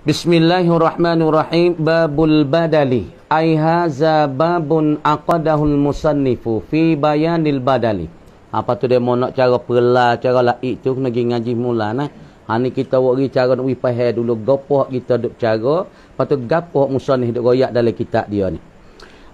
Bismillahirrahmanirrahim Babul Badali Ai haza babun aqadahul musannifu Fi bayanil badali Apa tu dia mau nak cara pela Cara laik tu kena pergi ngaji mula nah. Ha ni kita wari cara nak wipahe dulu Gapoh kita duk cara Lepas tu gapoh musannif duk goyak dalam kitab dia ni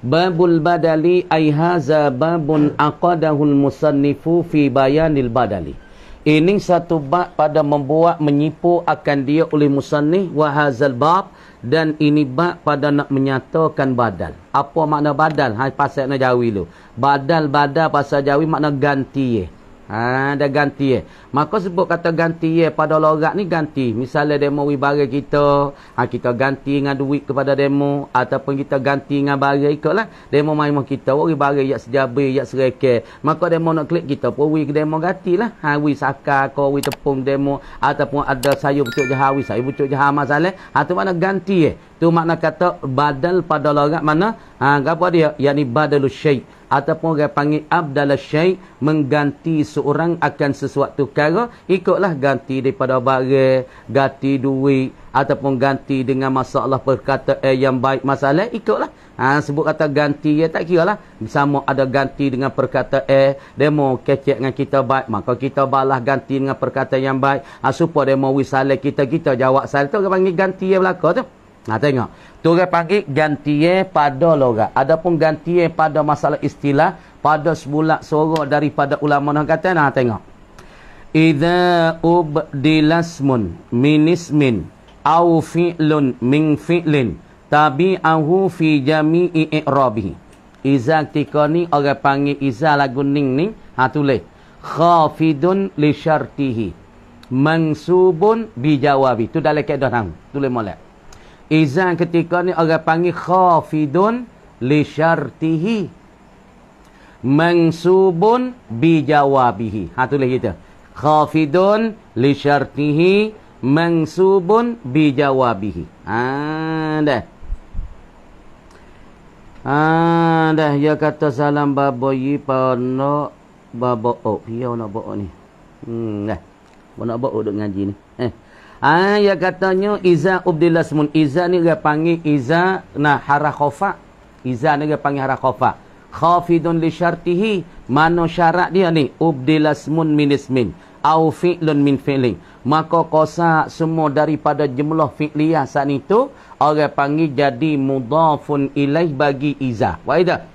Babul Badali Ai haza babun aqadahul musannifu Fi bayanil badali ini satu bab pada membuat menyipu akan dia oleh musannih wahazal bab dan ini bab pada nak menyatakan badal. Apa makna badal? Hai pasal nak jawi lu. Badal badal pasal jawi makna ganti eh. Ha, dia ganti eh. Maka sebut kata ganti eh. Pada lorak ni ganti. Misalnya demo mahu barang kita. Ha, kita ganti dengan duit kepada demo Ataupun kita ganti dengan barang ikut lah. Demo mahu kita. Wari barang yang sejabi, yang sereke. Maka demo nak klik kita pun. Wari demo ganti lah. Ha, wari sakar, kawari tepung demo Ataupun ada sayur pucuk jahat. Wari sayur pucuk jahat masalah. Ha, tu mana ganti eh. Tu makna kata badal pada lorak mana. Ha, apa dia? Yang ni badal syait ataupun orang panggil abdalah syaih mengganti seorang akan sesuatu perkara ikutlah ganti daripada barang ganti duit ataupun ganti dengan masalah perkataan eh, yang baik masalah ikutlah ha sebut kata ganti ya tak kira kiralah sama ada ganti dengan perkataan eh, demo kecek dengan kita baik maka kita balas ganti dengan perkataan yang baik ha supaya demo wisale kita kita jawab salah tu orang panggil ganti yang belaka tu Nah ha, tengok. tu Turun panggil gantinya pada lorak. Adapun gantinya pada masalah istilah. Pada semula sorok daripada ulama nak kata. Nah tengok. Iza ubdilasmun minismin. Au fi'lun min fi'lin. Tabi'ahu fi jami'i i'rabi. Iza ketika ni orang panggil Iza lagu ning ni. Ha tulis. Khafidun li syartihi. Mansubun bijawabi. Tu dalam keadaan. Tulis molek. Izan ketika ni orang panggil khafidun li syartihi. Mansubun bi jawabihi. Ha tulis kita. Khafidun li syartihi mansubun bi jawabihi. Ha dah. Ha dah ya kata salam baboyi pano babo oh, ya nak bo ni. Hmm dah. Mana bo duk ngaji ni. Ah ya katanya iza ubdilasmun iza ni dia panggil iza nah hara khafa. Iza ni dia panggil hara khafa. Khafidun li syartihi mano syarat dia ni ubdilasmun minismin au fi'lun min fi'li. Maka qasa semua daripada jumlah fi'liyah saat itu orang panggil jadi mudhafun ilaih bagi iza. Wa ida.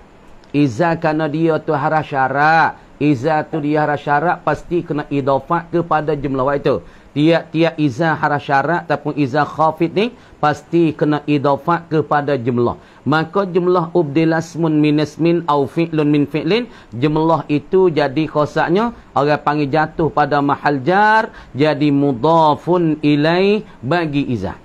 Iza kana dia tu hara syarat. Iza tu dia hara syarat pasti kena idafat kepada jumlah waktu. Tiap-tiap izah hara syarat ataupun izah khafid ni pasti kena idafat kepada jumlah. Maka jumlah ubdilasmun minasmin au fi'lun min fi'lin. Jemlah itu jadi khosaknya. Orang panggil jatuh pada mahal jar. Jadi mudafun ilaih bagi izah.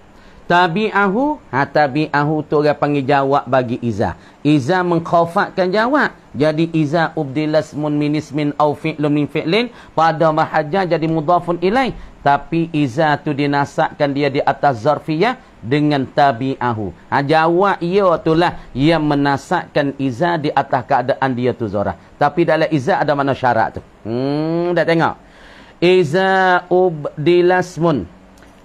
Tabi'ahu. Ha, tabi'ahu tu orang panggil jawab bagi Izzah. Izzah mengkhafatkan jawab. Jadi Izzah ubdilas mun minismin au fi'lum min fi'lin. Pada mahajah jadi mudhafun ilai. Tapi Izzah tu dinasakkan dia di atas zarfiyah dengan tabi'ahu. Ha, jawab ia ya tu lah ia menasakkan Izzah di atas keadaan dia tu Zora. Tapi dalam Izzah ada mana syarat tu. Hmm, dah tengok. Izzah ubdilas mun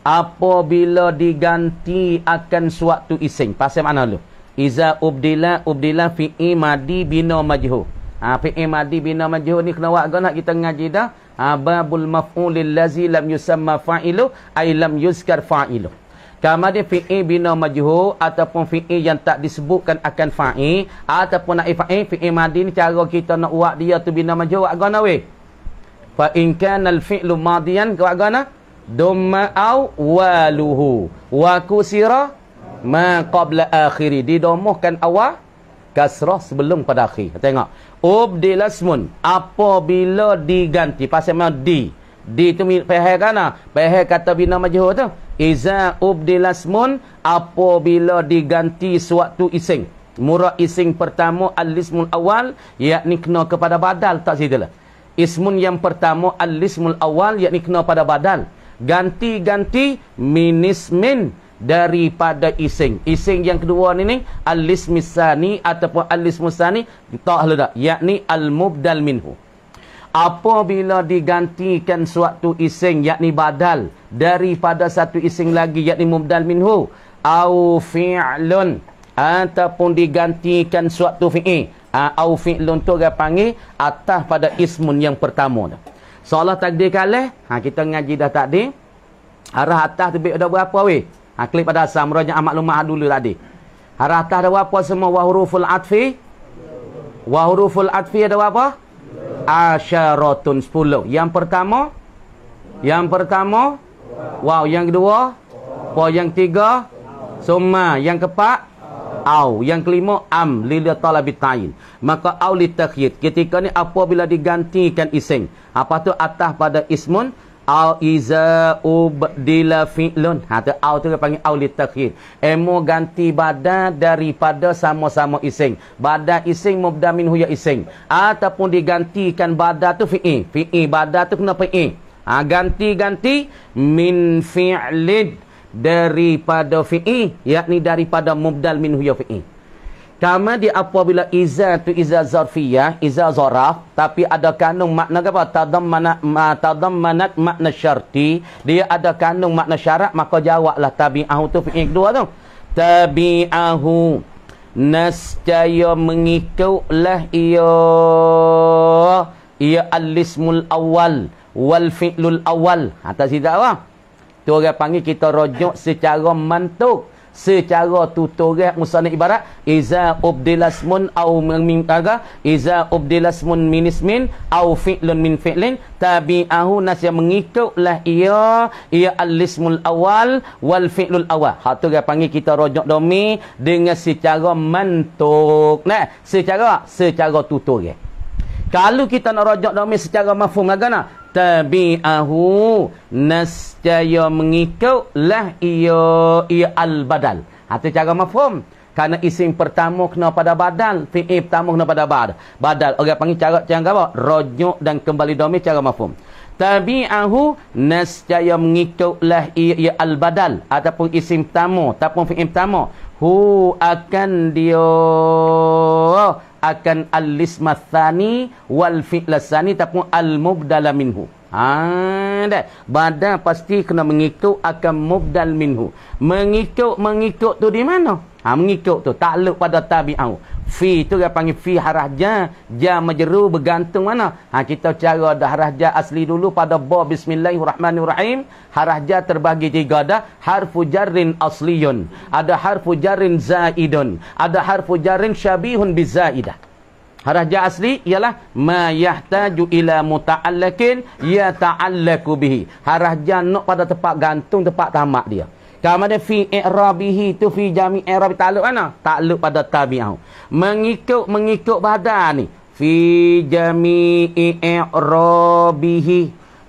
apabila diganti akan suatu ising pasal mana lu iza ubdila ubdila fi imadi bina majhu ha, fi'i madi bina majhu ni kena buat nak kita ngaji dah ha, babul maf'ulil lazi lam yusamma fa'ilu ay lam yuzkar fa'ilu kama dia fi'i bina majhu ataupun fi'i yang tak disebutkan akan fa'i ataupun naif fa'i fi'i madi ni cara kita nak buat dia tu bina majhu buat gana weh fa'in kanal fi'lu madian buat gana weh Dumma au waluhu Wa kusira Ma qabla akhiri Didomohkan awal Kasrah sebelum pada akhir Tengok Ubdilasmun Apabila diganti Pasal mana di Di tu pahal kan Pahal kata bina majhul tu Iza ubdilasmun Apabila diganti suatu ising Murah ising pertama al awal Yakni kena kepada badal Tak cerita lah Ismun yang pertama al awal Yakni kena pada badal ganti-ganti minismin daripada ising. Ising yang kedua ni ni al-ismisani ataupun al tak leda yakni almubdal mubdal minhu. Apabila digantikan suatu ising yakni badal daripada satu ising lagi yakni mubdal minhu au fi'lun ataupun digantikan suatu fi'i ha, au fi'lun tu dia panggil atas pada ismun yang pertama tu. Seolah takdir kalah. Ha, kita ngaji dah takdir. Arah atas tepik ada berapa weh? Ha, klik pada asam. Raja amat lumah dulu tadi. Arah atas ada berapa semua? Wahuruful atfi. Wahuruful atfi ada berapa? Asyaratun sepuluh. Yang pertama. Yang pertama. Wow. Yang kedua. Wow. Yang tiga. Suma. Yang keempat au yang kelima am lil talabi ta'in maka au li takyid ketika ni apabila digantikan iseng apa tu atas pada ismun au iza ubdila fi'lun ha tu au tu dipanggil au li takyid emo ganti badan daripada sama-sama iseng badan iseng mubdamin huya ya iseng ataupun digantikan badan tu fi'i fi'i badan tu kena fi'i ha ganti-ganti min fi'lid daripada fi'i yakni daripada mubdal min ya fi'i kama di apabila iza tu iza zarfiyah iza zaraf tapi ada kandung makna apa tadammana ma tadammanat makna syarti dia ada kandung makna syarat maka jawablah tabi'ahu tu fi'i kedua tu tabi'ahu nascaya mengikutlah ia ia al-ismul awal wal fi'lul awal atas tidak apa Tu orang panggil kita rojok secara mantuk. Secara tutorial musanna ibarat iza ubdilasmun au min kaga iza ubdilasmun minismin au fi'lun min fi'lin tabi'ahu nas yang mengikutlah ia ia alismul awal wal fi'lul awal. Hak tu dia panggil kita rojok domi dengan secara mantuk. Nah, secara secara tutorial. Kalau kita nak rojok domi secara mafhum agama, tabi'ahu mengikut lah ia ia al-badal. Hati cara mafhum. Karena isim pertama kena pada badal, fi'i pertama kena pada badal. Badal orang panggil cara yang apa? Rujuk dan kembali domi cara mafhum. Tabi'ahu mengikut lah ia ia al-badal ataupun isim pertama ataupun fi'i pertama. Hu akan dia akan al-ismatsani wal fi'lasani tapi al-mubdal minhu ha dah badan pasti kena mengikut akan mubdal minhu mengikut mengikut tu di mana ha mengikut tu takluk pada tabi'au Fi tu dia panggil fi harahja. Ja majeru bergantung mana? Ha, kita cara ada harahja asli dulu pada ba bismillahirrahmanirrahim. Harahja terbagi tiga ada Harfu jarin asliyun. Ada harfu jarin zaidun. Ada harfu jarin syabihun bizaidah. Harahja asli ialah ma yahtaju ila muta'allakin yata'allaku bihi. Harahja nak pada tempat gantung, tempat tamak dia. Kamu ada fi i'rabihi tu fi jami i'rab takluk mana? Takluk pada tabi'ah. Mengikut mengikut badan ni. Fi jami i'rabihi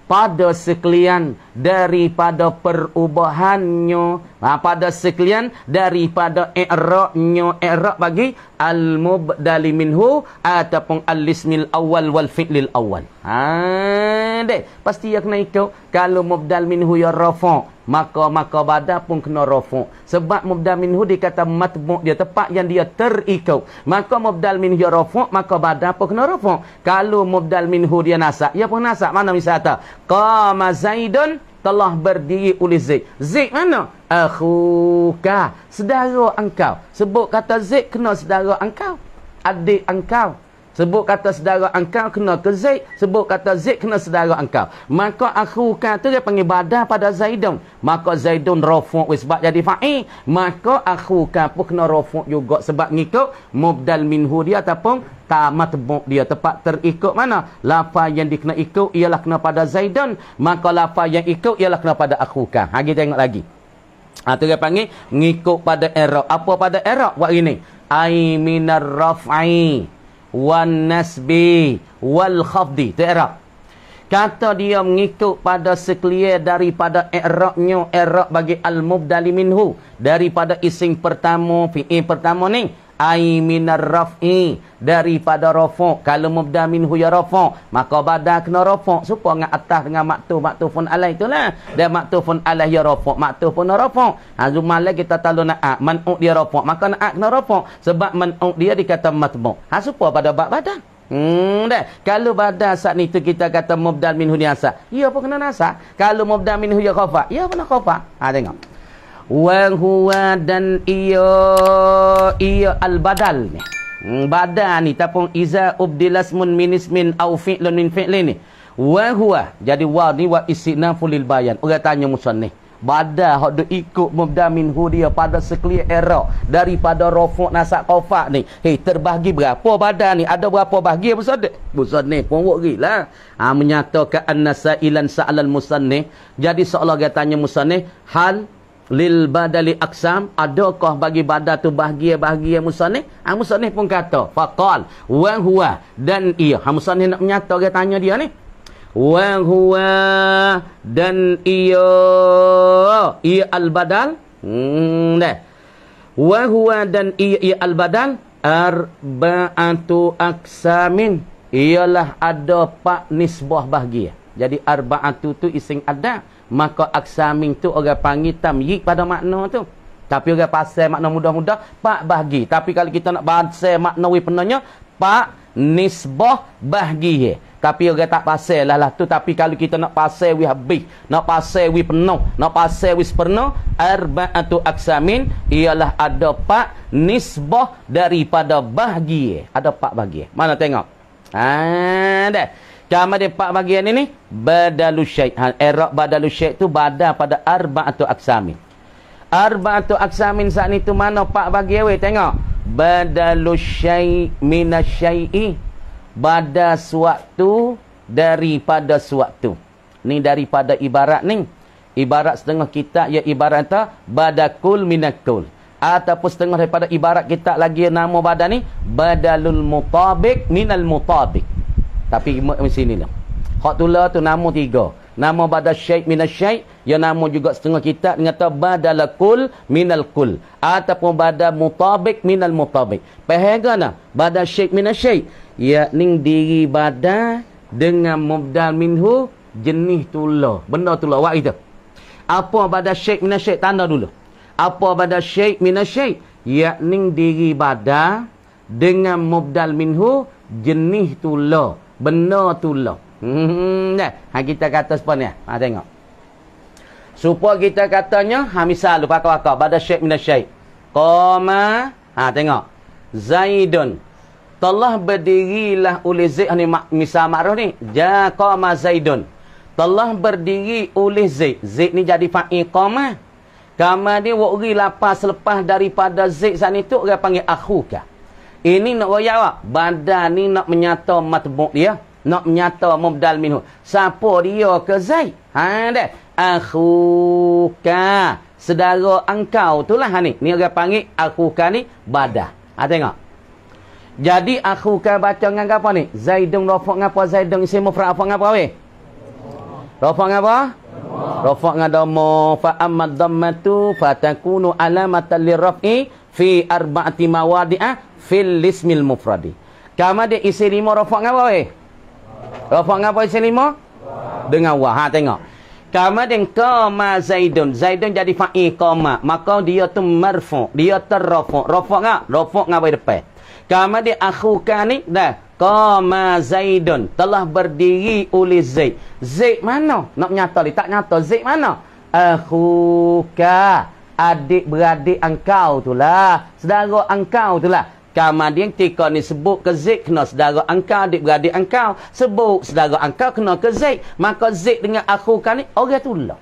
pada sekalian daripada perubahannya nah, ha, pada sekalian daripada i'rabnya i'rab bagi al mubdali minhu ataupun al ismil awal wal fi'lil awal ha deh pasti yang kena ikut kalau mubdal minhu ya rafa maka maka badal pun kena rafa sebab mubdal minhu dikata matbu dia tepat yang dia terikau. maka mubdal minhu ya rafa maka badal pun kena rafa kalau mubdal minhu dia nasak ya pun nasak mana misalnya qama zaidun telah berdiri oleh Zik. Zik mana? Akhuka, saudara engkau. Sebut kata Zik kena saudara engkau. Adik engkau. Sebut kata saudara engkau kena ke Zaid. Sebut kata Zaid kena saudara engkau. Maka aku kata dia panggil badan pada Zaidun. Maka Zaidun rofuk sebab jadi fa'in. Maka aku kata pun kena rofuk juga. Sebab ngikut mubdal minhu dia ataupun tamat buk dia. Tepat terikut mana? Lafaz yang dikena ikut ialah kena pada Zaidun. Maka lafaz yang ikut ialah kena pada aku kata. Ha, lagi tengok lagi. Itu ha, dia panggil ngikut pada erak. Apa pada erak buat ini? Aiminar rafa'in wan nasbi wal khafdi tu i'rab kata dia mengikut pada sekelier daripada i'rabnya i'rab bagi al mubdali minhu daripada isim pertama fi'il pertama ni ai minar raf'i daripada rafa' kalau mubda minhu ya rafa' maka badal kena rafa' supa dengan atas dengan maktu maktu fun alai itulah dan maktu fun alai ya rafa' maktu pun rafa' ha zumal kita talu nak ak manu dia rafa' maka nak ak kena rafa' sebab manu dia dikata matmu ha supa pada bab badal Hmm, dah. Kalau pada saat ni tu kita kata mubdal min asa. Ia pun kena nasa? Kalau mubdal min huya ia pun apa nak khafa? Ha, tengok wa huwa dan iyo iyo al badal ni hmm, badal ni tapung iza ubdilasmun minismin au fi'lun min fi'lin ni wa huwa jadi wa ni wa istinafu lil bayan orang tanya musan ni badal hok duk ikut mubda min hu pada sekelia era daripada rafu nasak qafak ni hei terbahagi berapa badal ni ada berapa bahagi musan musan ni pun wak gilah ha menyatakan nasailan saalan Musan musanni jadi seolah-olah tanya musan ni hal lil badali aksam adakah bagi badal tu bahagia-bahagia musanih musanih pun kata faqal wang huwa dan iya musanih nak menyata dia tanya dia ni wang huwa dan iya iya al badal hmm dah wang huwa dan iya iya al badal arba'atu aksamin ialah ada pak nisbah bahagia jadi arba'atu tu ising ada maka aksamin tu orang panggil tamyik pada makna tu tapi orang pasal makna mudah-mudah pak bahagi tapi kalau kita nak pasal makna penuhnya pak nisbah bahagi tapi orang tak pasal lah, lah tu tapi kalau kita nak pasal wi habis nak pasal wi penuh nak pasal wi sempurna arba'atu aksamin ialah ada pak nisbah daripada bahagi ada pak bahagi mana tengok ha dah Cuma dia empat bagian ini. Badalu syait. Ha, Erak badalu syait tu badal pada arba'atu aksamin. Arba'atu aksamin saat ni tu mana empat bagian weh. Tengok. Badalu syait minasyai'i. Badal suatu daripada suatu. Ni daripada ibarat ni. Ibarat setengah kitab ya ibarat ta. Badakul minakul. Ataupun setengah daripada ibarat kita lagi nama badan ni. Badalul mutabik minal mutabik. Tapi imut di sini lah. Hak tu lah tu nama tiga. Nama badal syait minal syait. Yang nama juga setengah kitab. Dia kata badal kul minal kul. Ataupun badal mutabik minal mutabik. Pahaya lah. Badal syait minal syait. Yakni diri badal dengan mubdal minhu jenis tu tulah. Benda lah. Waktu itu. Apa badal syait minal syait? Tanda dulu. Apa badal syait minal syait? Yakni diri badal dengan mubdal minhu jenis tu lah. Benda tu lah. Hmm, nah. Eh. ha, kita kata sepan ni. Eh. Ha, tengok. Supaya kita katanya. Ha, misal lupa kau-kau. Bada syait minah syait. Koma. Ha, tengok. Zaidun. Telah berdirilah oleh Zaid. Ha, mak misal makruh ni. Ja, koma Zaidun. Telah berdiri oleh Zaid. Zaid ni jadi fa'in koma. Kama ni wakri lapas lepas daripada Zaid. Zaid ni tu orang panggil akhukah. Ini nak royak awak. Badan ni nak menyata matbuk dia. Nak menyata mubdal minhu. Siapa dia ke Zaid? Ha, dah. Akhuka. Sedara engkau tu lah ni. Ni orang panggil akhuka ni badah. Ha, tengok. Jadi akhuka baca dengan apa ni? Zaidung rofak dengan apa? Zaidung isi mufra apa dengan apa weh? Rofak dengan apa? Rofak dengan domo. Fa'amad dhammatu fatakunu alamatan lirraf'i fi arba'ati mawadi'ah fil lismil mufradi. Kama dia isi lima rafa' ngapa weh? Rafa' ngapa isi lima? Dengan wa. Ha tengok. Kama dia qama zaidun. Zaidun jadi fa'i qama. Maka dia tu marfu'. Dia terrafa'. Rafa' ngak? Rafa' ngapa depan? Kama dia akhuka ni dah qama zaidun. Telah berdiri oleh zaid. Zaid mana? Nak nyata ni. Tak nyata. Zaid mana? Akhuka. Akhuka adik-beradik engkau itulah. Sedara engkau lah. dia yang ketika ni sebut ke Zik, kena sedara engkau, adik-beradik engkau. Sebut sedara engkau, kena ke Zik. Maka Zik dengan akhukan ni, orang itulah.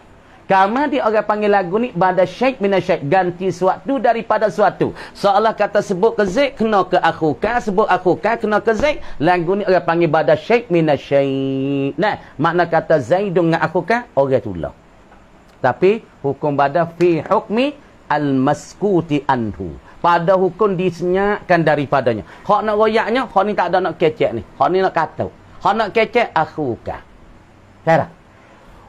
dia orang panggil lagu ni, Bada Syekh bin Syekh. Ganti suatu daripada suatu. Seolah kata sebut ke Zik, kena ke aku kan? Sebut aku kan kena ke Zik. Lagu ni orang panggil Bada Syekh bin Syekh. Nah, makna kata Zik dengan aku akhukan, orang lah. Tapi hukum pada fi hukmi al-maskuti anhu. Pada hukum disenyakkan daripadanya. Hak nak royaknya, hak ni tak ada nak kecek ni. Hak ni nak kata. Hak nak kecek, akhuka. Kira?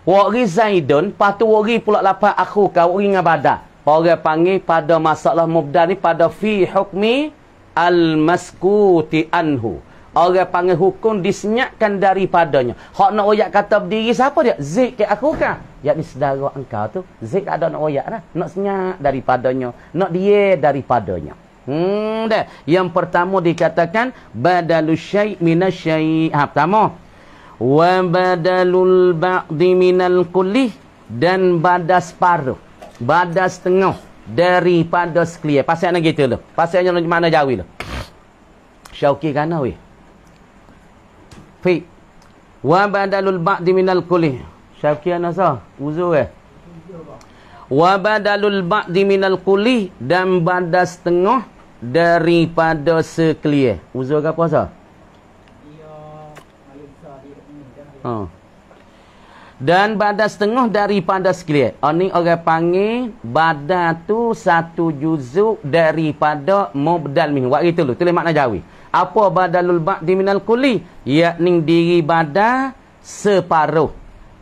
Wari Zaidun, lepas tu wari pula lapan akhuka, wari dengan badal. Orang panggil pada masalah mubda ni, pada fi hukmi al-maskuti anhu. Orang panggil hukum disenyapkan daripadanya. Hak nak oyak kata berdiri siapa dia? Zik ke aku kah? Ya ni saudara engkau tu. Zik ada nak oyak lah. Nak senyap daripadanya. Nak dia daripadanya. Hmm dah. Yang pertama dikatakan badalu syai' minas syai'. Ha pertama. Wa badalul ba'di minal kulli dan badas paruh. Badas tengah. daripada sekalian. Pasal nak gitu tu. Pasalnya mana jawi tu. Syauki kana weh fi wa badalul ba'di minal kulli syakian asa uzur eh wa badalul ba'di minal kulli dan badal setengah daripada sekelih uzur ke apa asa ha. dan badal setengah daripada sekelih ah, ini orang panggil badal tu satu juzuk daripada mubdal min waktu tu tu makna jawi apa badalul ba'di minal kuli yakni diri badal separuh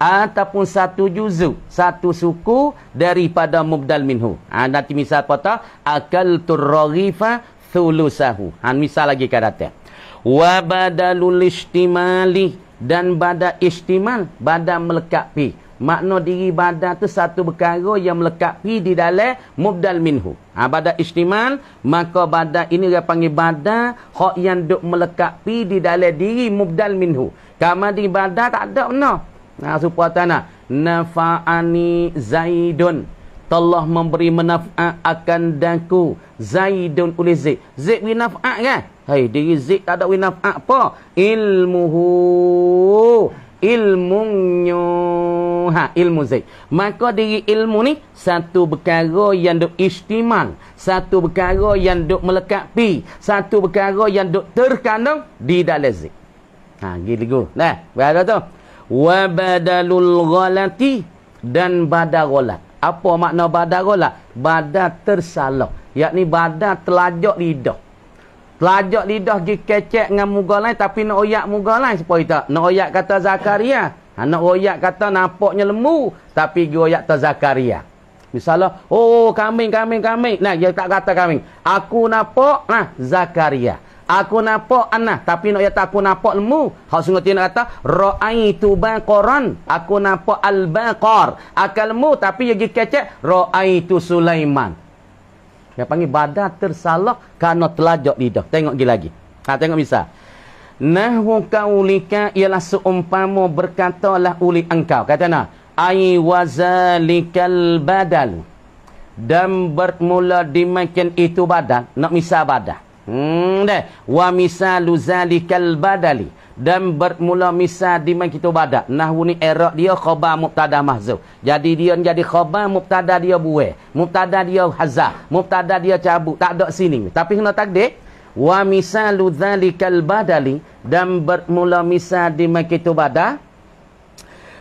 ataupun satu juzu satu suku daripada mubdal minhu ha, nanti misal kata akal turrogifa thulusahu ha, misal lagi kata wa badalul istimali dan badal istimal badal melekapi makna diri badan tu satu perkara yang melekapi di dalam mubdal minhu. Ha, badan istimal, maka badan ini dia panggil badan hak yang duk melekapi di dalam diri mubdal minhu. Kama di badan tak ada no. Nah, ha, supaya tanah. Nafa'ani Zaidun. Telah memberi manfaat akan daku. Zaidun oleh zik Zaid winafa'at kan? Hai, diri Zaid tak ada winafa'at apa? Ilmuhu ilmunya ha ilmu zaid maka diri ilmu ni satu perkara yang duk istimal satu perkara yang duk melekapi satu perkara yang duk terkandung di dalam zaid ha gitu nah berada tu wa badalul ghalati dan badarolat apa makna badarolat badar tersalah yakni badar telajak lidah Pelajak lidah pergi kecek dengan muga lain tapi nak oyak muga lain siapa kita? Nak oyak kata Zakaria. Ha, nak oyak kata nampaknya lemu tapi pergi oyak kata Zakaria. Misalnya, oh kambing, kambing, kambing. Nah, dia tak kata kambing. Aku nampak nah, Zakaria. Aku nampak anak tapi nak oyak aku nampak lemu. Hak sungguh dia nak kata, Ra'aitu baqoran. Aku nampak al-baqor. aku lemu tapi dia pergi kecek, tu Sulaiman. Yang panggil badan tersalah kerana telajak lidah. Tengok lagi lagi. Ha, tengok misal. Nahu kaulika ialah seumpama berkatalah uli engkau. Kata nak. Ai wazalikal badal. Dan bermula dimakin itu badan. Nak misal badan. Hmm deh, wa misalu zalikal badali dan bermula misal di mana kita badak. Nahwu ni iraq dia khabar mubtada mahzul Jadi dia jadi khabar mubtada dia buwe, mubtada dia hazah, mubtada dia cabut. Tak ada sini. Tapi kena takdir wa misalu zalikal badali dan bermula misal di mana kita badak.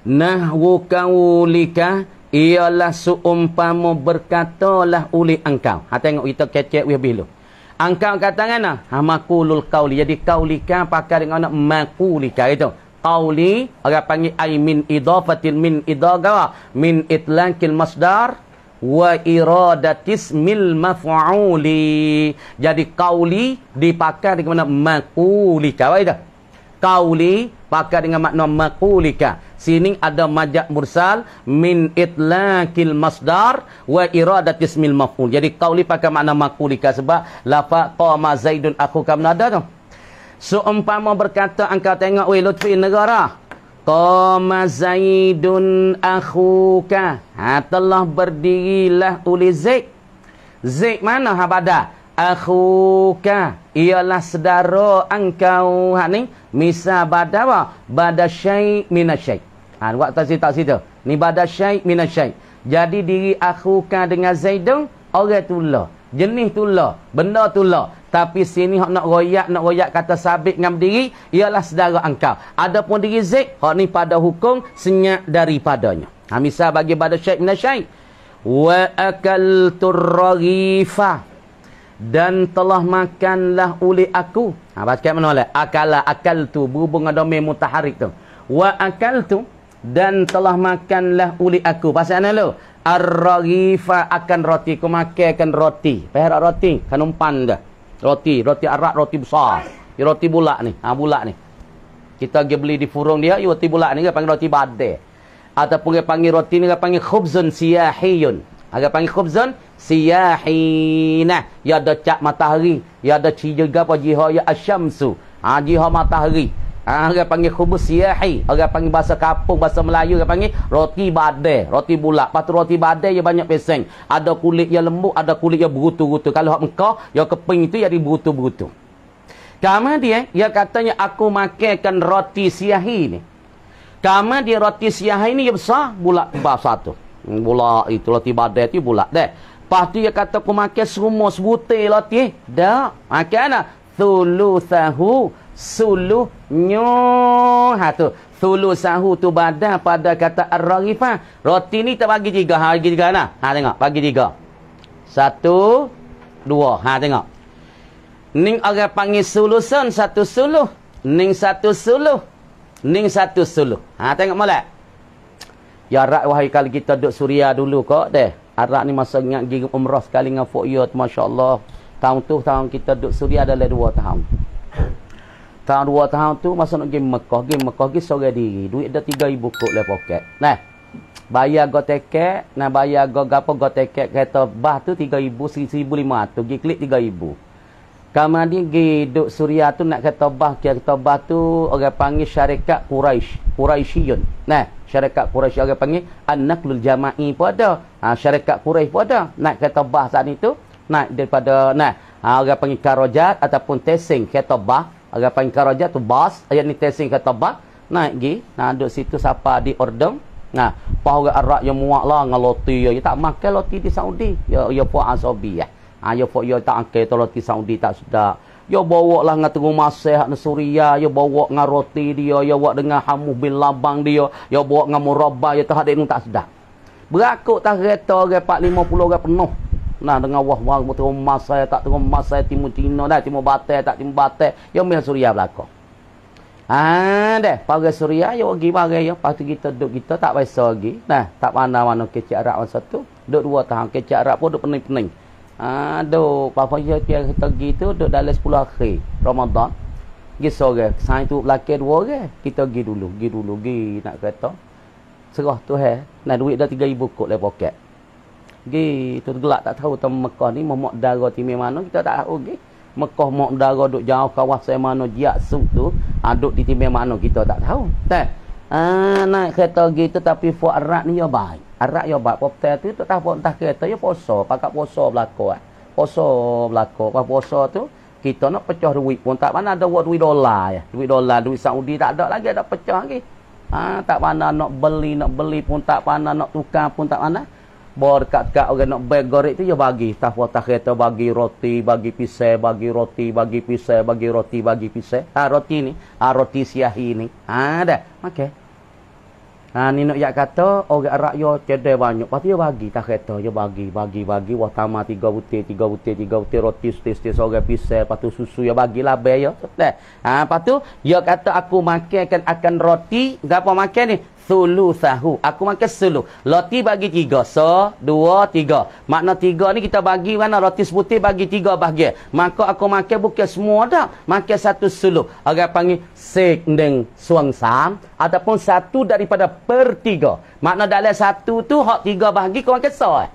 Nahwu kaulika ialah seumpama berkatalah uli engkau. Ha tengok kita kecek we bilah. Angkau kata kan lah. ha maqulul kauli jadi qaulika pakai dengan nak maqulika itu kauli orang panggil ai min idafatin min idagha min itlankil masdar wa iradatis mil maf'uli jadi kauli dipakai dengan mana maqulika itu kauli pakai dengan makna maqulika sini ada majak mursal min itlaqil masdar wa iradat ismil maf'ul jadi qauli pakai makna maqulika sebab lafa qama zaidun aku kam nada tu seumpama so, berkata engkau tengok weh lutfi negara qama zaidun akhuka ha telah berdirilah oleh zaid zaid mana habada akhuka ialah saudara engkau ha ni misa bada wa badawa badasyai minasyai ha buat tak cerita cerita ni badasyai minasyai jadi diri akhuka dengan zaidun orang tula jenis tula benda tula tapi sini hok nak royak nak royak kata sabit dengan diri ialah saudara engkau adapun diri zaid hok ni pada hukum senyap daripadanya ha misal bagi badasyai minasyai wa akaltur raghifah dan telah makanlah oleh aku. Ha baca mana le? Akala akal tu berhubung dengan domain mutaharrik tu. Wa akal tu dan telah makanlah oleh aku. Pasal ana lo. Ar-raghifa akan roti ku makan roti. Pahar roti kan umpan dah. Roti, roti arak, roti besar. Ini roti bulat ni. Ha bulat ni. Kita pergi beli di furung dia, roti bulat ni dia panggil roti badai. Ataupun dia panggil roti ni dia panggil khubzun siyahiyun. Agak panggil khubzun siyahina. Ya ada cak matahari, ya ada cijega apa jiha ya asyamsu. Ha jiha matahari. Ah ha, orang panggil khubuz siyahi, orang panggil bahasa Kapung, bahasa Melayu orang panggil roti badai, roti bulat. Patu roti badai ya banyak peseng. Ada kulit yang lembut, ada kulit yang berutu-rutu. Kalau hak Mekah, ya keping itu jadi berutu-rutu. Kama dia, dia ya katanya aku makan roti siyahi ni. Kama dia roti siyahi ni ya besar, bulat besar satu. Bulat itu lah tibadah itu bulat deh. Lepas tu dia kata aku makan serumus butir lah ti. Dah. Makan ha, lah. Ha, thuluthahu suluhnya. Ha tu. Thuluh sahu tu badan pada kata Ar-Rarifah. Roti ni terbagi tiga. Ha bagi tiga lah. Ha tengok. Bagi tiga. Satu. Dua. Ha tengok. Ning orang panggil suluh Satu suluh. Ning satu suluh. Ning satu suluh. Ha tengok boleh. Ya Arab wahai kali kita duduk Suria dulu kok deh. Arab ni masa ingat pergi umrah sekali dengan four year Masya Allah. Tahun tu tahun kita duduk Suria adalah dua tahun. Tahun dua tahun tu masa nak pergi Mekah. Pergi Mekah pergi seorang diri. Duit dah tiga ibu kot lah poket. Nah. Bayar go teket. Nah bayar go gapa go teket kereta bah tu tiga ibu Seribu lima tu. Pergi klik tiga ribu. Kemudian pergi duduk Suria tu nak kereta bah. Kereta bah tu orang panggil syarikat Quraish. Quraishiyun. Nah syarikat Quraisy orang panggil An-Naqlul Jama'i pun ada. Ha, syarikat Quraisy pun ada. Naik kereta bah saat itu. Naik daripada nah ha, orang panggil Karojat ataupun Tesing kereta bah. Orang panggil Karojat tu bas. Ayat ni Tesing kereta bah. Naik pergi. naik duduk situ siapa di Ordem. Nah, pa orang Arab yang muak lah dengan loti. Ya. Dia ya tak makan loti di Saudi. Ya, ya puan Azobi ya. Ha, ya puan ya tak angkat loti Saudi tak sedap. Ya bawa lah dengan tengah masyarakat dengan suria. Ya bawa dengan roti dia. Ya bawa dengan hamuh bin labang dia. Ya bawa dengan murabah. Ya tahu dia tak sedap. Berakut tak kereta orang 450 orang penuh. Nah dengan wah wah tengah masyarakat tak tengah masyarakat timur Cina dah. Timur batal tak timur batal. Ya mihan suria belakang. Haa deh. Pada suria ya pergi pada ya. Pasti kita duduk kita tak biasa lagi. Nah tak mana-mana kecik Arab masa tu. Duduk dua tahun. Kecik Arab pun duduk pening-pening. Aduh, apa dia kita kata gitu duk dalam 10 akhir Ramadan. Gi sore, sang itu lelaki dua orang. Kita gi dulu, gi dulu gi nak kata. Serah tu eh, nak duit dah 3000 kot dalam poket. Gi tu gelak tak tahu tem Mekah ni momok dara timi mana kita tak tahu gi. Mekah mok dara duk jauh kawasan mana jiak suk tu, aduk ah, di timi mana kita tak tahu. Teh. Ah nak kata gitu tapi fuarat ni ya baik arak yo bak poptel tu tak tahu entah kereta yo poso pakak poso belako ah poso belako pak poso tu kita nak pecah duit pun tak mana ada buat duit dolar ya duit dolar duit Saudi tak ada lagi ada pecah lagi ha, tak mana nak beli nak beli pun tak mana nak tukar pun tak mana bor kat kat orang nak beg gorek tu yo bagi tak buat tak kereta bagi roti bagi pisai bagi roti bagi pisai bagi roti bagi pisai ha roti ni ha roti siah ini ha dah okey Ha ni nak yak kata orang rakyat cedek banyak. Pasti dia bagi tak kereta, dia bagi, bagi, bagi wah tamat tiga butir, tiga butir, tiga butir roti, stes stes orang pisah, patu susu ya bagi lah bayar ya. Ha patu dia kata aku makan akan roti, gapo makan ni? Sulu thuluthahu. Aku makan sulu. Roti bagi tiga. So, dua, tiga. Makna tiga ni kita bagi mana? Roti seputih bagi tiga bahagia. Maka aku makan bukan semua dah. Makan satu sulu. Agak panggil sik deng suang sam. Ataupun satu daripada per tiga. Makna dalam satu tu, hak tiga bahagi kau makan so. Eh?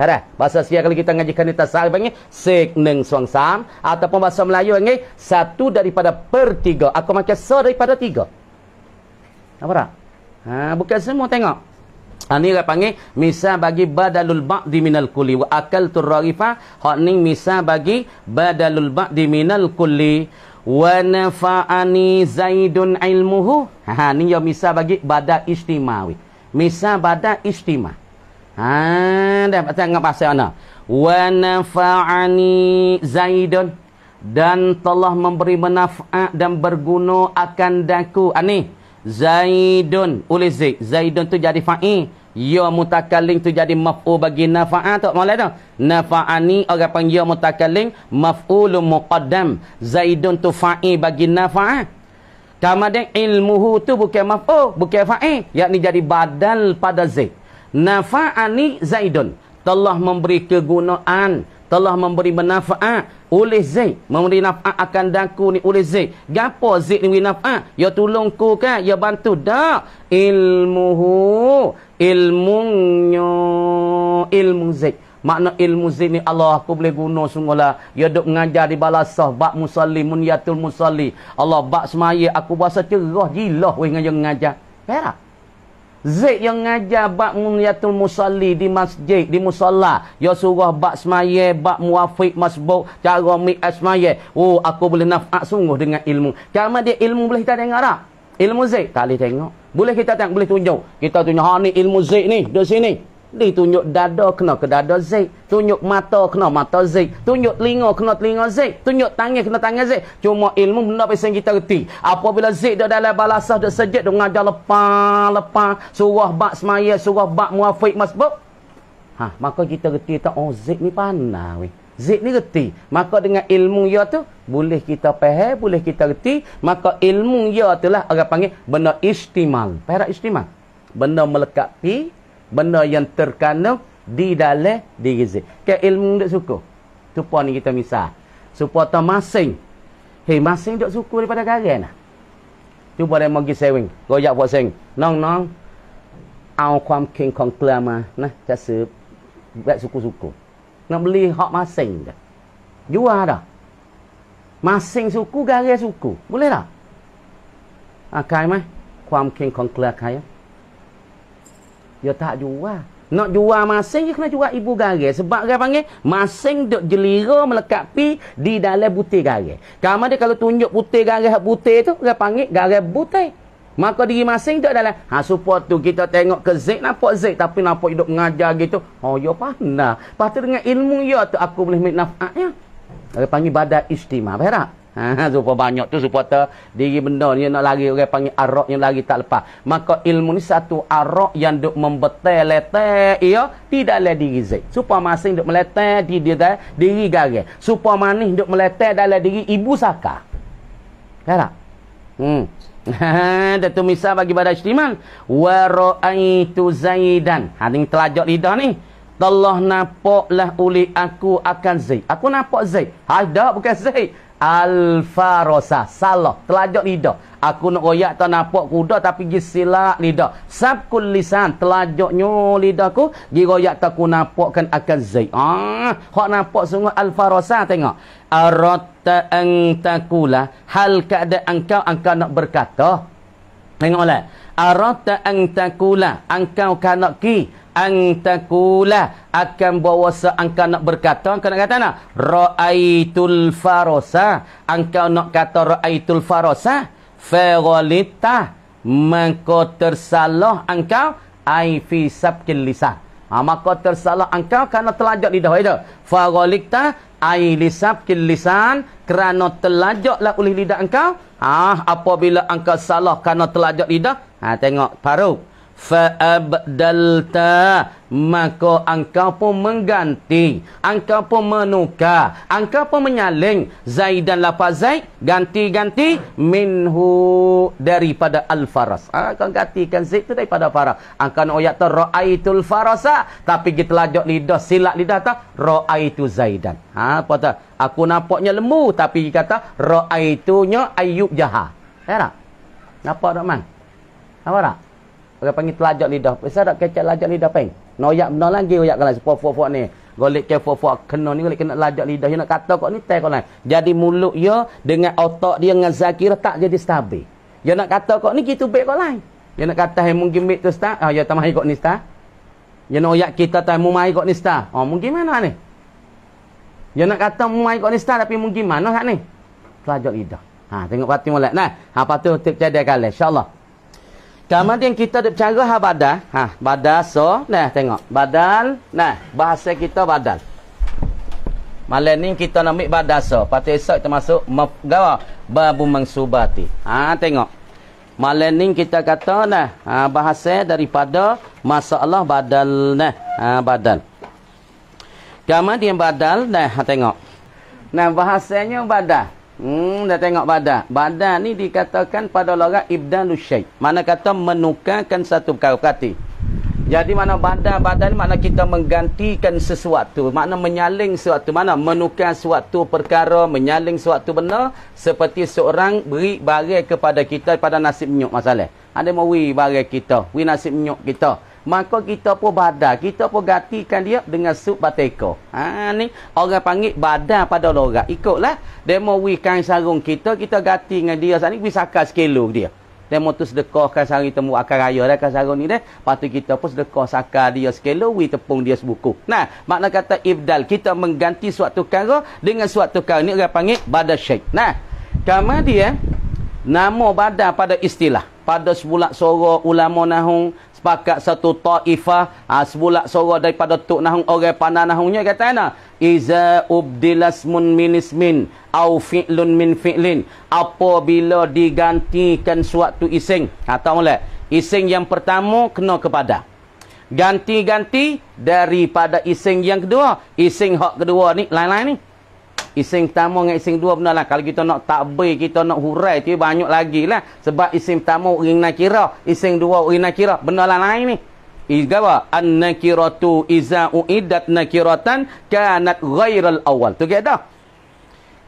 Harah, bahasa siar kalau kita ngajikan ni tasar, panggil sik deng suang sam. Ataupun bahasa Melayu panggil satu daripada per tiga. Aku makan so daripada tiga. Apa tak? Ha, bukan semua tengok. Ha, ni dia panggil misa bagi badalul ba'di minal kuli. wa akaltu rarifa. Hak ni misa bagi badalul ba'di minal kulli wa nafa'ani zaidun ilmuhu. Ha ni yang misa bagi badal istimawi. Misa badal istimah. Ha dah baca dengan pasal ana. Wa nafa'ani zaidun dan telah memberi manfaat dan berguna akan daku. Ani. Ha, Zaidun oleh Zaid. Zaidun tu jadi fa'i. Ya mutakallim tu jadi mafu bagi nafa'a tak boleh tu. Nafa'ani orang panggil ya mutakallim maf'ulun muqaddam. Zaidun tu fa'i bagi nafa'a. Kemudian ilmuhu tu bukan mafu, bukan fa'i. Yakni jadi badal pada Zaid. Nafa'ani Zaidun telah memberi kegunaan telah memberi manfaat oleh Zaid memberi manfaat akan daku ni oleh Zaid gapo Zaid ni memberi manfaat ya tolong ku kan ya bantu dak ilmuhu ilmunya ilmu Zaid makna ilmu Zaid ni Allah aku boleh guna sungguhlah ya duk mengajar di balasah bak musallim munyatul musalli Allah bak semaya aku bahasa cerah gilah weh ngajar mengajar perak Zaid yang ngajar bab munyatul musalli di masjid, di musalla. Ya surah bab semaya, bab muafiq masbuk, cara mik asmaya. Oh, aku boleh nafak sungguh dengan ilmu. Cuma dia ilmu boleh kita dengar tak? Ilmu Zaid, tak boleh tengok. Boleh kita tengok, boleh tunjuk. Kita tunjuk, ha ni ilmu Zaid ni, di sini. Di tunjuk dada kena ke dada Zaid. Tunjuk mata kena mata zik. Tunjuk telinga kena telinga zik. Tunjuk tangan kena tangan zik. Cuma ilmu benda yang kita reti. Apabila zik dia dalam balasah dia sejid, dia mengajar lepas-lepas. Surah bak semaya, surah bak muafiq masbuk. Ha, maka kita reti tak, oh zik ni panah weh. Zik ni reti. Maka dengan ilmu ia ya tu, boleh kita faham, boleh kita reti. Maka ilmu ia ya tu lah, orang panggil benda istimal. Perak tak istimal? Benda melekat pi, benda yang terkena di dalam diri Zik. Ke ilmu duk suku. tu ni kita misal. Supa ta masing. Hei masing duk suku daripada karen lah. Cuba dia pergi sewing. Goyak buat sewing. Nong nong. Au kwam king kong klama. Ah. Nah, jasa. Buat suku-suku. Nak beli hak masing dah. Jual dah. Masing suku, garis suku. Boleh tak? Akai ah, mai? Kwam king kong klama kaya. Dia ya, tak jual. Nak jual masing, dia kena jual ibu garis. Sebab dia panggil, masing duduk jelira melekapi di dalam butir garis. Kamu dia kalau tunjuk butir garis butir tu, dia panggil garis butir. Maka diri masing duduk dalam, ha support tu kita tengok ke Zik, nampak Zik. Tapi nampak hidup mengajar gitu. Oh, ya pandai. Lepas dengan ilmu ya tu, aku boleh menafaknya. Dia panggil badan istimah. Faham Ha, supaya banyak tu supaya diri benda ni nak lari orang panggil arak yang lari tak lepas maka ilmu ni satu arak yang duk membetel letak ia tidak ada diri zik supaya masing duk meletak di dia diri garis supaya manis duk meletak dalam diri ibu saka ya tak hmm ha, tu misal bagi badan istiman wa ra'aitu zaidan ha ni telajak lidah ni Allah napaklah oleh aku akan zik aku napak zik ha dah bukan zik Al-Farosa Salah Telajak lidah Aku nak royak tak nampak kuda Tapi gi silak lidah Sabkul lisan Telajaknya lidahku Gi royak tak ku nampakkan akan zai. Ah, Hak nampak sungguh Al-Farosa tengok Arata antakula Hal kada engkau Engkau nak berkata Tengoklah Arata antakula Engkau kanak ki antakulah akan bawa seangka nak berkata engkau nak kata nak raaitul farasa Angka nak kata raaitul farasa faghalita maka tersalah engkau ai fi sabqil lisan ha, maka tersalah engkau kerana telajak lidah itu ya faghalita ai li sabqil lisan kerana telajaklah oleh lidah angka. ah ha, apabila angka salah kerana telajak lidah ha tengok paruh Fa'abdalta Maka engkau pun mengganti Engkau pun menukar Engkau pun menyaling Zaidan lapar Zaid Ganti-ganti Minhu Daripada Al-Faras Engkau ah, ha, gantikan Zaid tu daripada Faras Engkau nak oyak tu Ra'aitul Faras Tapi kita lajuk lidah Silat lidah tu Ra'aitu Zaidan ha, Apa tu Aku nampaknya lembu Tapi kata Ra'aitunya Ayub Jahar Ya tak? Nampak tak man? Nampak tak? orang panggil telajak lidah. Pasal tak kecek telajak lidah peng. Noyak benda lagi oyak kalau sepuak-puak ni. Golik ke puak-puak kena ni golik kena telajak lidah. Dia nak kata kok ni tai kok lain. Jadi mulut dia dengan otak dia dengan zakir tak jadi stabil. Dia nak kata kok ni gitu baik kok lain. Dia nak kata hai mungkin baik tu ustaz. Ah ya tamai kok ni ustaz. Dia ya, nak oyak kita tai mu mai kok ni ustaz. Oh mungkin mana ni? Dia ya, nak kata mu mai kok ni ustaz tapi mungkin mana sat ni? lajak lidah. Ha tengok Fatimah lah. Nah, ha patut tip cadang kali insya Kemudian kita ada cara ha badal. Ha, badal so. Nah, tengok. Badal. Nah, bahasa kita badal. Malam ni kita nak ambil badal so. Lepas tu esok kita masuk. Gawa. Babu mengsubati. Ha, tengok. Malam ni kita kata nah. Ha, bahasa daripada masalah badal. Nah, ha, badal. Kemudian badal. Nah, ha, tengok. Nah, bahasanya badal. Hmm, dah tengok badan. Badan ni dikatakan pada lorak ibdanu syaih. Mana kata menukarkan satu perkara. Berarti. Jadi mana badan-badan ni makna kita menggantikan sesuatu. Makna menyaling sesuatu. Mana menukar sesuatu perkara, menyaling sesuatu benda. Seperti seorang beri barang kepada kita pada nasib nyuk masalah. Ada mahu beri barang kita. Beri nasib nyuk Kita maka kita pun badar kita pun gantikan dia dengan sup bateko ha ni orang panggil badar pada lorak ikutlah demo wih kain sarung kita kita ganti dengan dia sat ni wi sakal sekilo dia demo tu sedekahkan sarung temu akan raya dah kain sarung ni dah patu kita pun sedekah sakal dia sekilo wi tepung dia sebuku nah makna kata ibdal kita mengganti suatu perkara dengan suatu perkara ni orang panggil badar syek nah kama dia nama badar pada istilah pada sebulat sorok ulama nahung sepakat satu taifah ha, sebulat sorak daripada tok nahung orang pandai nahungnya kata ana iza ubdilasmun minismin au fi'lun min fi'lin apabila digantikan suatu iseng ha ah, tak Ising yang pertama kena kepada ganti-ganti daripada ising yang kedua ising hak kedua ni lain-lain ni Isim pertama dengan isim dua benar lah. Kalau kita nak takbir, kita nak hurai, tu banyak lagi lah. Sebab isim pertama orang nak kira. Isim dua orang nak kira. Benar lah lain ni. Iga wa an-nakiratu iza u'idat nakiratan kanat ghairal awal. Tu kira dah.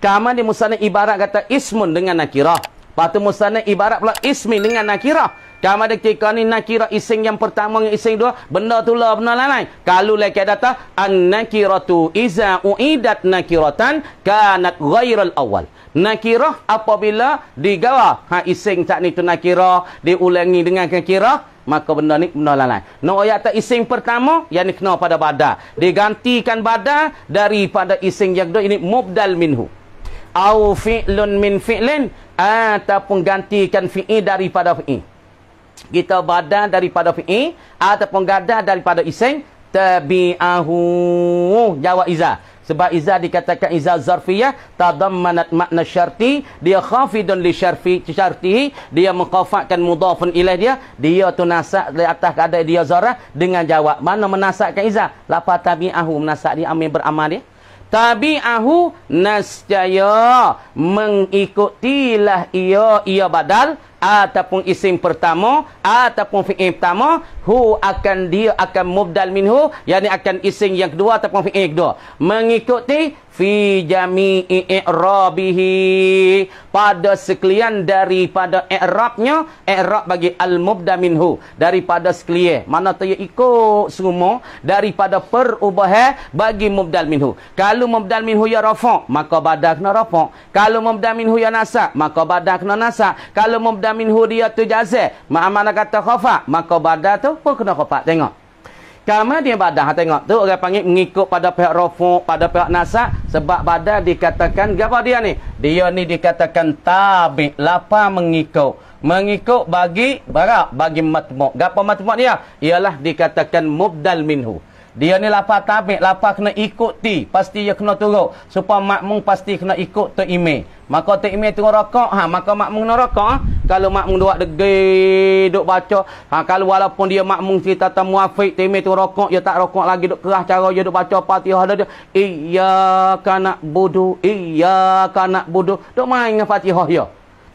Kamal di musanna ibarat kata ismun dengan nakirah. Patu musanna ibarat pula ismi dengan nakirah. Kamu ada ketika ni nak kira iseng yang pertama dengan iseng dua. Benda tu lah benda lain. lain. Kalau lah kita datang. An-nakiratu iza u'idat nakiratan kanat ghairal awal. Nakirah apabila digawa. Ha iseng tak ni tu nakirah. Diulangi dengan kira Maka benda ni benda lain. lain. No ayat tak iseng pertama. Yang ni kena pada badar. Digantikan badar daripada iseng yang dua. Ini mubdal minhu. Au fi'lun min fi'lin. Ataupun gantikan fi'i daripada fi'i kita badan daripada fi'i ataupun gada daripada iseng tabi'ahu jawab iza sebab iza dikatakan iza zarfiyah tadammanat makna syarti dia khafidun li syarfi syarti dia mengkafakan mudhafun ilaih dia dia tu nasak di atas ada dia zarah dengan jawab mana menasakkan iza lapa tabi'ahu menasak dia amin beramal dia tabi'ahu nascaya mengikutilah ia ia badal ataupun isim pertama ataupun fi'il pertama hu akan dia akan mubdal minhu yakni akan isim yang kedua ataupun fi'il kedua mengikuti fi jami'i i'rabihi pada sekalian daripada i'rabnya i'rab bagi al mubda minhu daripada sekalian mana tayo ikut semua daripada perubahan bagi mubdal minhu kalau mubdal minhu ya rafa maka badal kena rafa kalau mubdal minhu ya nasa maka badal kena nasa kalau mubdal min huriyatu jazah. Mana kata khafa, maka badah tu pun kena khafa. Tengok. Kama dia badah ha, tengok tu orang panggil mengikut pada pihak rafu pada pihak nasak. sebab badah dikatakan gapo dia ni dia ni dikatakan tabi lapa mengikut mengikut bagi barak bagi matmu gapo matmu dia ialah dikatakan mubdal minhu dia ni lapar tabik, lapar kena ikuti. Pasti dia kena turut. Supaya makmum pasti kena ikut tu ime Maka tu ime tengok rokok. Ha, maka makmum kena rokok. Ha? Kalau makmum duduk degi, duduk baca. Ha, kalau walaupun dia makmum cerita tentang muafiq, tu imeh tengok rokok. Dia tak rokok lagi, duduk kerah cara dia duduk baca fatihah. Dia, iya kanak budu, iya kanak budu. Duduk main dengan fatihah dia.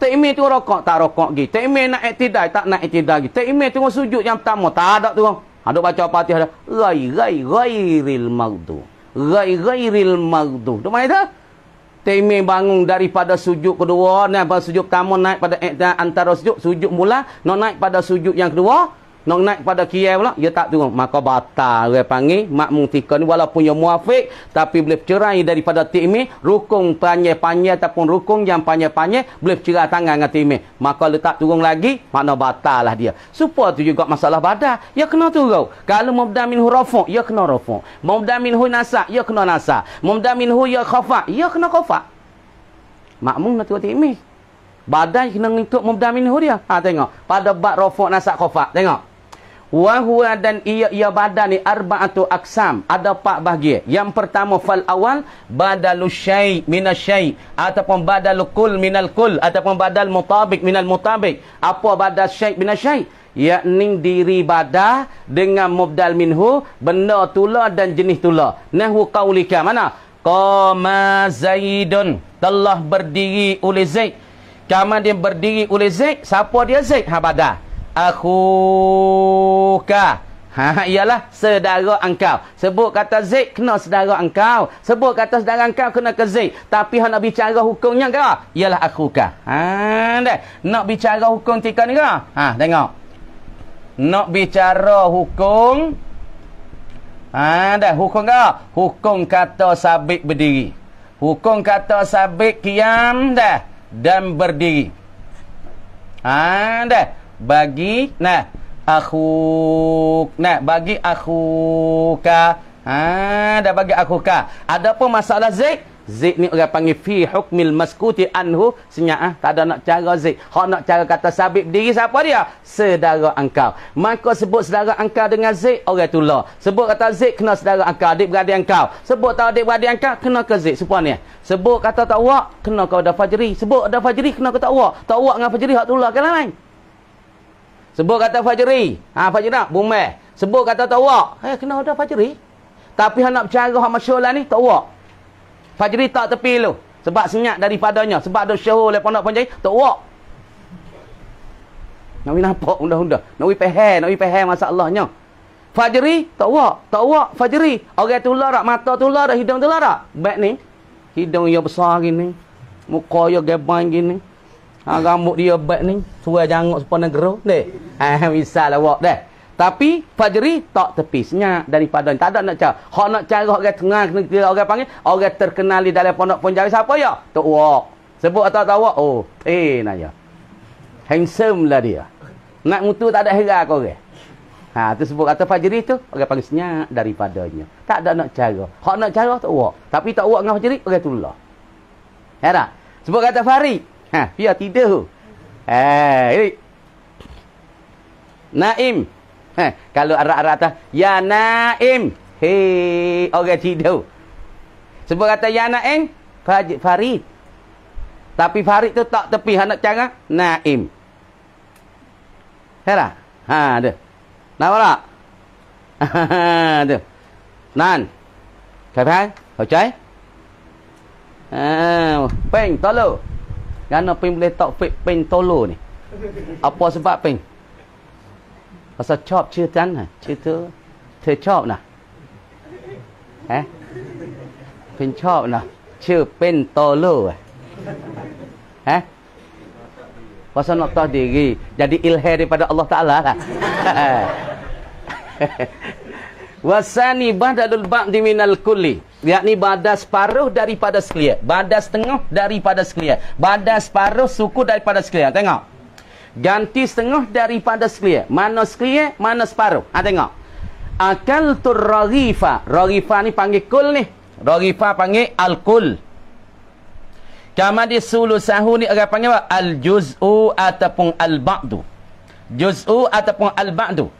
Tak imeh tengok rokok, tak rokok lagi. Tak imeh nak iktidai, tak nak iktidai lagi. Tak imeh tengok sujud yang pertama, tak ada tu. Aduk baca Fatihah dah. Gai gai gairil maghdu. Gai gairil maghdu. Tu mana dah Temi bangun daripada sujud kedua, naik pada sujud pertama, naik pada eh, antara sujud, sujud mula, nak naik pada sujud yang kedua nak naik pada kiai pula dia tak turun maka batal dia panggil makmum tika ni walaupun dia muafik tapi boleh cerai daripada timi rukun panjai-panjai ataupun rukun yang panjai-panjai boleh cerai tangan dengan timi maka letak turun lagi makna batal lah dia supaya tu juga masalah badan ya kena turun kalau mabda min hurafu ya kena rafu mabda min hu nasa ya kena nasa mabda min hu ya khafa ya kena khafa makmum nak tua timi badan kena ikut mabda min hu dia ha tengok pada bab rafu nasa khafa tengok Wahua dan ia-ia badan ni arba'atu aksam. Ada empat bahagia. Yang pertama, fal awal, badalu syaih minas syaih. Ataupun badalu kul minal kul. Ataupun badal mutabik minal mutabik. Apa badal syaih minas Yakni diri badah dengan mubdal minhu, benda tulah dan jenis tulah. Nahu qawlika mana? Qama zaidun telah berdiri oleh zaid. Kama dia berdiri oleh zaid, siapa dia zaid? Ha badah akhuka. Ha, ialah sedara engkau. Sebut kata Zaid kena sedara engkau. Sebut kata sedara engkau kena ke Zaid. Tapi nak bicara hukumnya ke? Ialah akhuka. Ha, dek. Nak bicara hukum tika ni ke? Ha, tengok. Nak bicara hukum. Ha, dek. Hukum ke? Hukum kata sabit berdiri. Hukum kata sabit kiam dah dan berdiri. Ha, dek bagi nah aku, nah bagi akhuka ha dah bagi aku akhuka adapun masalah zaid zik ni orang panggil fi hukmil maskuti anhu senyak ah tak ada nak cara zik, hak nak cara kata sabit berdiri siapa dia saudara engkau maka sebut saudara engkau dengan zik orang tu lah sebut kata zik kena saudara engkau adik beradik engkau sebut tak adik beradik engkau kena ke zaid siapa ni eh. sebut kata tak wak kena kau dah fajri sebut dah fajri kena kau tak wak tak wak dengan fajri hak tu kan lain Sebut kata fajri. Ha fajri nak bumeh. Sebut kata tawak. Eh kena ada fajri. Tapi hang nak bercara hang masyhurlah ni tawak. Fajri tak tepi lu. Sebab senyap daripadanya, sebab ada syuhur lepas nak panjang, tawak. Nak pergi nampak undang-undang. Nak pergi peher, nak pergi peher masalahnya. Fajri, tawak. Tawak, fajri. Orang tu larak, mata tu larak, hidung tu larak. Bek ni, hidung yang besar gini. Muka yang gebang gini ha, rambut dia bad ni suai jangok sepan negara deh ah misal awak deh tapi fajri tak tepi senyap daripada tak ada nak cari hok nak cari hok orang tengah kena kira orang panggil orang terkenali dalam pondok pun jari siapa ya tok wak sebut atau tak wak oh eh naya handsome lah dia nak mutu tak ada hera kau orang Ha, tu sebut kata Fajri tu, orang panggil senyap daripadanya. Tak ada nak cara. Hak nak cara, tak buat. Tapi tak buat dengan Fajri, orang tu lelah. Ya tak? Sebut kata Farid, Ha, biar tidur. Ha, ini. Eh. Naim. Ha, kalau arah-arah atas, ya naim. Hei, orang tidur. Sebab kata ya naim, Farid. Tapi Farid tu tak tepi anak cara Naim. Hera. Ha, ada, Nak apa tak? Ha, tu. Nan. Kepang. Hocai. Ha, peng, tolong. Kerana Peng boleh tak fit Peng tolo ni. Apa sebab Peng? Pasal chop cerita kan? Cerita tercop nah. Eh? Peng chop nah. Cerita Peng tolo eh. Eh? Pasal nak tahu diri. Jadi ilhe daripada Allah Ta'ala lah. Eh. wasani badadul ba'di minal kulli yakni badas paruh daripada sekalian badas setengah daripada sekalian badas paruh suku daripada sekalian tengok ganti setengah daripada sekalian mana sekalian mana separuh ha tengok akal tur turrifa rifa ni panggil kul ni rifa panggil al kul kama di sulusahu ni orang panggil apa? Al-juz'u ataupun al-ba'du. Juz'u ataupun al-ba'du.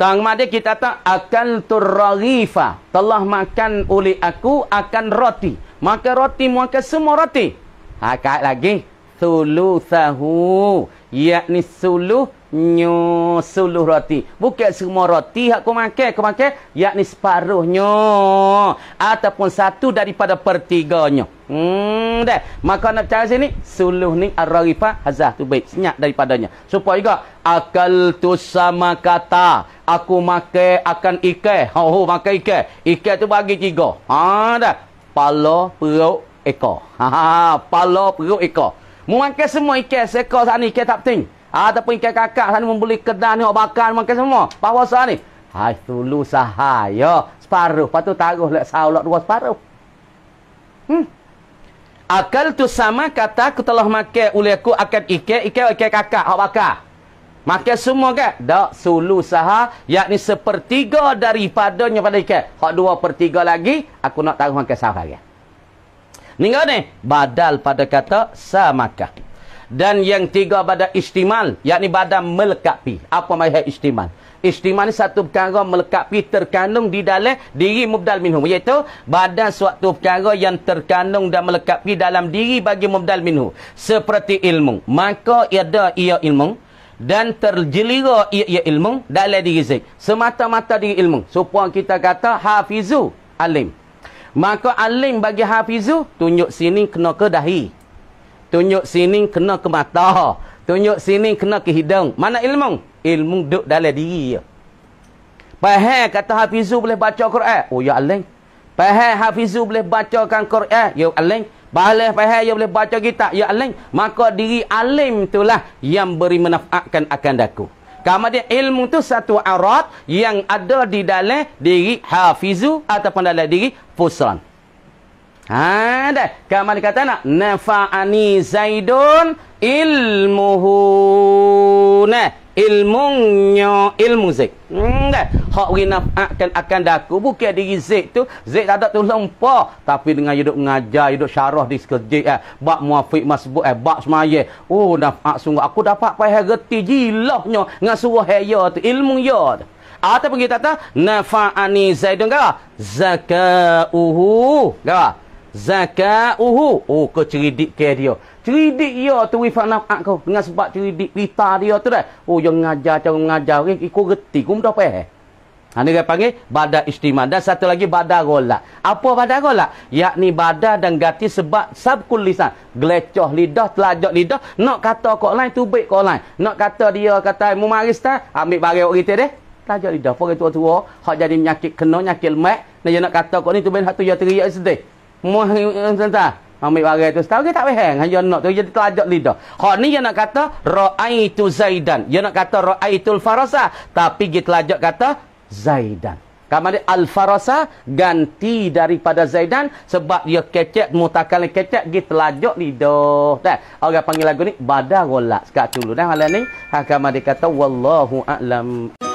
Tang mati kita tak akan turrifa. Telah makan oleh aku akan roti. Maka roti maka semua roti. Ha lagi. sahu, yakni suluh nyu seluruh roti. Bukan semua roti hak ku makan, ku makan yakni separuhnya ataupun satu daripada pertiganya. Hmm dah. Maka nak cara sini seluruh ni ar-rifa hazah tu baik senyap daripadanya. Supaya juga akal tu sama kata aku makan akan ikan. Ha oh, makan ikan. Ikan tu bagi tiga. Ha dah. Pala, perut, ekor. Ha ha, ha. pala, perut, ekor. Mu makan semua ikan, seekor sana ikan tak penting. Ah, ataupun ikan kakak sana membeli kedai ni, bakar, makan semua. Pahwasa ni. Hai, tulu sahaya. Separuh. Lepas tu taruh lek saulak dua separuh. Hmm. Akal tu sama kata aku telah makan oleh aku akan ikan, ikan, ikan kakak, hak bakar. Makan semua ke? Tak, sulu saha, yakni sepertiga daripadanya pada ikan. Hak dua per tiga lagi, aku nak taruh makan sahaja. Ni kau ni, badal pada kata samakah. Dan yang tiga badan istimal, yakni badan melekapi. Apa maksud istimal? Istimal ni satu perkara melekapi terkandung di dalam diri mubdal minhu. Iaitu badan suatu perkara yang terkandung dan melekapi dalam diri bagi mubdal minhu, Seperti ilmu. Maka ada ia ilmu dan terjelira ia, ia ilmu dalam diri Zik. Semata-mata diri ilmu. Supaya kita kata hafizu alim. Maka alim bagi hafizu tunjuk sini kena ke dahi. Tunjuk sini kena ke mata. Tunjuk sini kena ke hidung. Mana ilmu? Ilmu duduk dalam diri dia. Pahal kata Hafizu boleh baca Quran. Oh ya Allah. Pahal Hafizu boleh baca kan Quran. Ya Allah. Balai pahal yang boleh baca kita. Ya Allah. Maka diri alim itulah yang beri menafakkan akan daku. Kamu dia ilmu tu satu arat yang ada di dalam diri Hafizu ataupun dalam diri Fusran. Ada. Ha, Kamu kata nak nafa'ani Zaidun ilmuhu. Nah, ilmunya ilmu zik. Ada. Hmm, Hak beri nafa'akan akan daku. Bukan diri zik tu. zik tak ada tu lompa. Tapi dengan hidup ngajar hidup syarah di sekerja. Eh. Bak muafiq masbuk, eh. bak semaya. Oh, nafa'ak sungguh. Aku dapat payah gerti jilahnya. Dengan suruh haya tu. Ilmu ya tu. Ataupun ah, kita kata, nafa'ani Zaidun kata, zaka'uhu. Kata, zaka'uhu oh ke ceridik ke dia ceridik dia ya tu wifat nafak kau dengan sebab ceridik rita dia tu dah oh yang ngajar cara mengajar ikut eh, reti kau mudah apa eh ini ha, dia panggil badar istimewa dan satu lagi badar rolak apa badar rolak yakni badar dan gati sebab sabkul lisan gelecoh lidah telajok lidah nak kata kau lain tu baik kau lain nak kata dia kata mumaris tak ambil bagai orang kita deh telajak lidah orang tua-tua hak jadi menyakit kena nyakit mat dan dia nak kata kau ni tu benda tu dia ya teriak sedih Eh, Tentang. Ambil barang tu setahu okay, tak payah. Hanya nak tu. Dia terlajak lidah. Hak ni dia nak kata. Ra'aitu Zaidan. Dia nak kata Ra'aitul Farasa. Tapi dia terlajak kata. Zaidan. Kamali Al-Farasa. Ganti daripada Zaidan. Sebab dia kecek. Mutakalan kecek. Dia terlajak lidah. Dah, Orang panggil lagu ni. Badarolak. Sekarang dulu dah malam ni. Kamali kata. Wallahu a'lam.